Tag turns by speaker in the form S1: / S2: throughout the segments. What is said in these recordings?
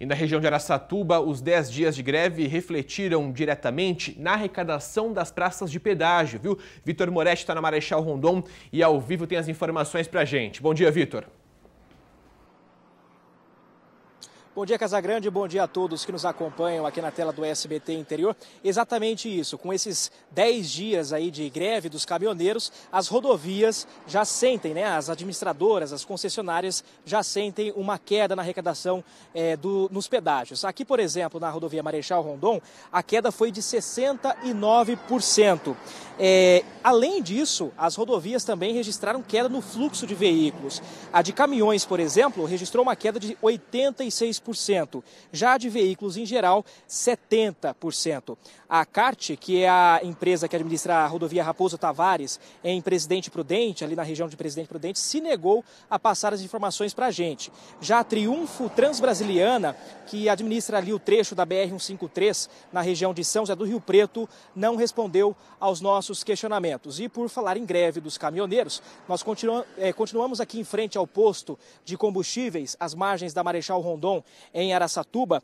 S1: E na região de Araçatuba, os 10 dias de greve refletiram diretamente na arrecadação das praças de pedágio, viu? Vitor Moretti está na Marechal Rondon e ao vivo tem as informações para gente. Bom dia, Vitor.
S2: Bom dia, Casagrande. Bom dia a todos que nos acompanham aqui na tela do SBT Interior. Exatamente isso. Com esses 10 dias aí de greve dos caminhoneiros, as rodovias já sentem, né? As administradoras, as concessionárias já sentem uma queda na arrecadação é, do, nos pedágios. Aqui, por exemplo, na rodovia Marechal Rondon, a queda foi de 69%. É, além disso, as rodovias também registraram queda no fluxo de veículos. A de caminhões, por exemplo, registrou uma queda de 86%, já a de veículos em geral, 70%. A CART, que é a empresa que administra a rodovia Raposo Tavares, em Presidente Prudente, ali na região de Presidente Prudente, se negou a passar as informações para a gente. Já a Triunfo Transbrasiliana, que administra ali o trecho da BR-153, na região de São José do Rio Preto, não respondeu aos nossos nossos questionamentos. E por falar em greve dos caminhoneiros, nós continu é, eh, continuamos aqui em frente ao posto de combustíveis, às margens da Marechal Rondon, em Araçatuba.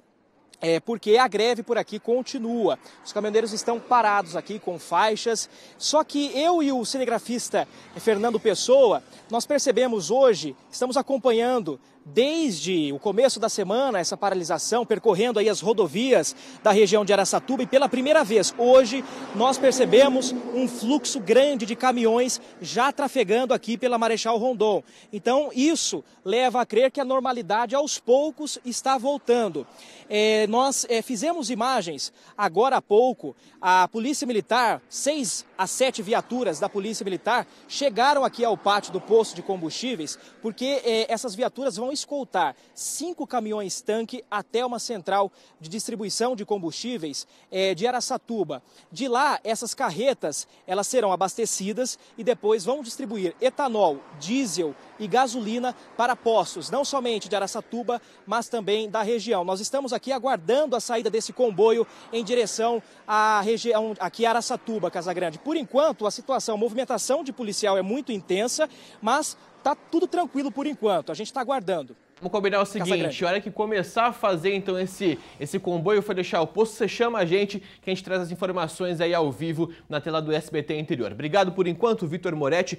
S2: É, porque a greve por aqui continua. Os caminhoneiros estão parados aqui com faixas. Só que eu e o cinegrafista Fernando Pessoa, nós percebemos hoje, estamos acompanhando desde o começo da semana essa paralisação, percorrendo aí as rodovias da região de Araçatuba e pela primeira vez hoje nós percebemos um fluxo grande de caminhões já trafegando aqui pela Marechal Rondon. Então isso leva a crer que a normalidade aos poucos está voltando. É, nós é, fizemos imagens agora há pouco, a Polícia Militar, seis a sete viaturas da Polícia Militar chegaram aqui ao pátio do posto de combustíveis porque é, essas viaturas vão escoltar cinco caminhões-tanque até uma central de distribuição de combustíveis é, de Aracatuba. De lá, essas carretas elas serão abastecidas e depois vão distribuir etanol, diesel e gasolina para postos, não somente de Araçatuba, mas também da região. Nós estamos aqui aguardando a saída desse comboio em direção à região aqui Araçatuba, Casagrande. Por enquanto, a situação, a movimentação de policial é muito intensa, mas tá tudo tranquilo por enquanto. A gente está aguardando.
S1: Vamos combinar o seguinte, a hora que começar a fazer então esse, esse comboio foi deixar o posto, você chama a gente que a gente traz as informações aí ao vivo na tela do SBT Interior. Obrigado por enquanto, Vitor Moretti.